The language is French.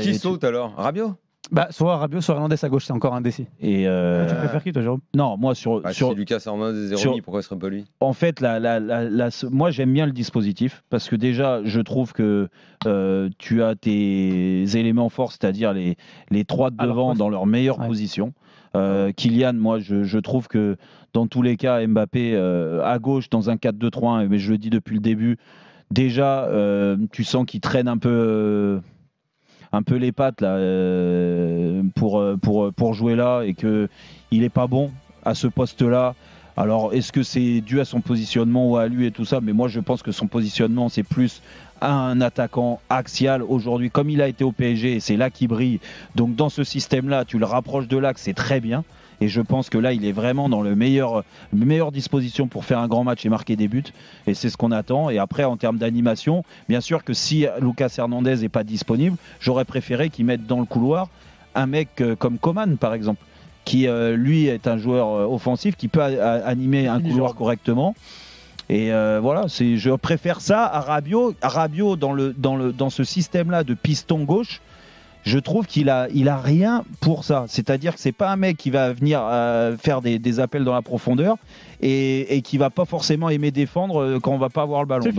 qui saute alors Rabiot bah, soit Rabiot, soit Hernandez à gauche, c'est encore indécis. Et ah, euh, Tu préfères qui, toi, Jérôme Non, moi, sur. Bah, sur... Si Lucas Hernandez et sur... pourquoi ce serait pas lui En fait, moi, j'aime bien le dispositif, parce que déjà, je trouve que euh, tu as tes éléments forts, c'est-à-dire les, les trois de devant dans leur meilleure position. Euh, Kylian, moi, je, trouve que dans tous les cas, Mbappé, à gauche, dans un 4 2 3 mais je le dis depuis le début, déjà, tu sens qu'il traîne un peu un peu les pattes là, euh, pour, euh, pour, euh, pour jouer là et qu'il n'est pas bon à ce poste-là. Alors, est-ce que c'est dû à son positionnement ou à lui et tout ça Mais moi, je pense que son positionnement, c'est plus à un attaquant axial aujourd'hui, comme il a été au PSG, et c'est là qu'il brille. Donc, dans ce système-là, tu le rapproches de l'axe, c'est très bien. Et je pense que là, il est vraiment dans le meilleur, meilleure disposition pour faire un grand match et marquer des buts. Et c'est ce qu'on attend. Et après, en termes d'animation, bien sûr que si Lucas Hernandez n'est pas disponible, j'aurais préféré qu'il mette dans le couloir un mec euh, comme Coman, par exemple, qui euh, lui est un joueur euh, offensif qui peut animer un couloir correctement. Et voilà, je préfère ça à Rabio. Rabiot dans, le, dans, le, dans ce système-là de piston gauche, je trouve qu'il a, il a rien pour ça. C'est-à-dire que c'est pas un mec qui va venir euh, faire des, appels dans la profondeur et, et qui va pas forcément aimer défendre euh, quand on va pas avoir le ballon.